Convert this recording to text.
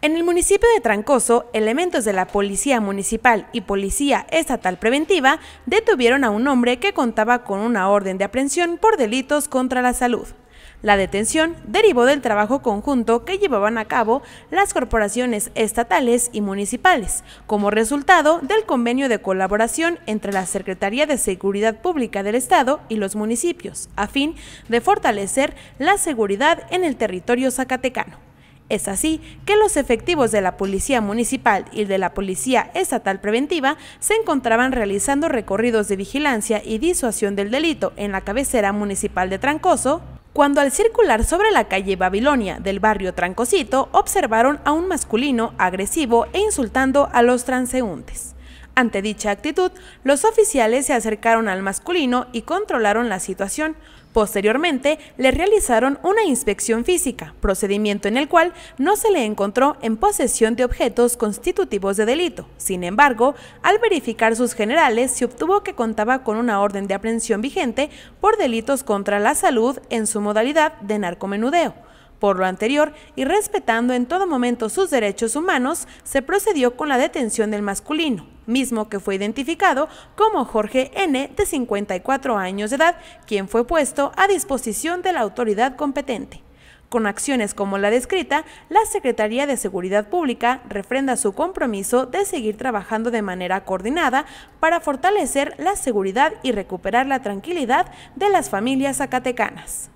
En el municipio de Trancoso, elementos de la Policía Municipal y Policía Estatal Preventiva detuvieron a un hombre que contaba con una orden de aprehensión por delitos contra la salud. La detención derivó del trabajo conjunto que llevaban a cabo las corporaciones estatales y municipales, como resultado del convenio de colaboración entre la Secretaría de Seguridad Pública del Estado y los municipios, a fin de fortalecer la seguridad en el territorio zacatecano. Es así que los efectivos de la Policía Municipal y de la Policía Estatal Preventiva se encontraban realizando recorridos de vigilancia y disuasión del delito en la cabecera municipal de Trancoso, cuando al circular sobre la calle Babilonia del barrio Trancosito observaron a un masculino agresivo e insultando a los transeúntes. Ante dicha actitud, los oficiales se acercaron al masculino y controlaron la situación, Posteriormente, le realizaron una inspección física, procedimiento en el cual no se le encontró en posesión de objetos constitutivos de delito. Sin embargo, al verificar sus generales, se obtuvo que contaba con una orden de aprehensión vigente por delitos contra la salud en su modalidad de narcomenudeo por lo anterior, y respetando en todo momento sus derechos humanos, se procedió con la detención del masculino, mismo que fue identificado como Jorge N., de 54 años de edad, quien fue puesto a disposición de la autoridad competente. Con acciones como la descrita, la Secretaría de Seguridad Pública refrenda su compromiso de seguir trabajando de manera coordinada para fortalecer la seguridad y recuperar la tranquilidad de las familias zacatecanas.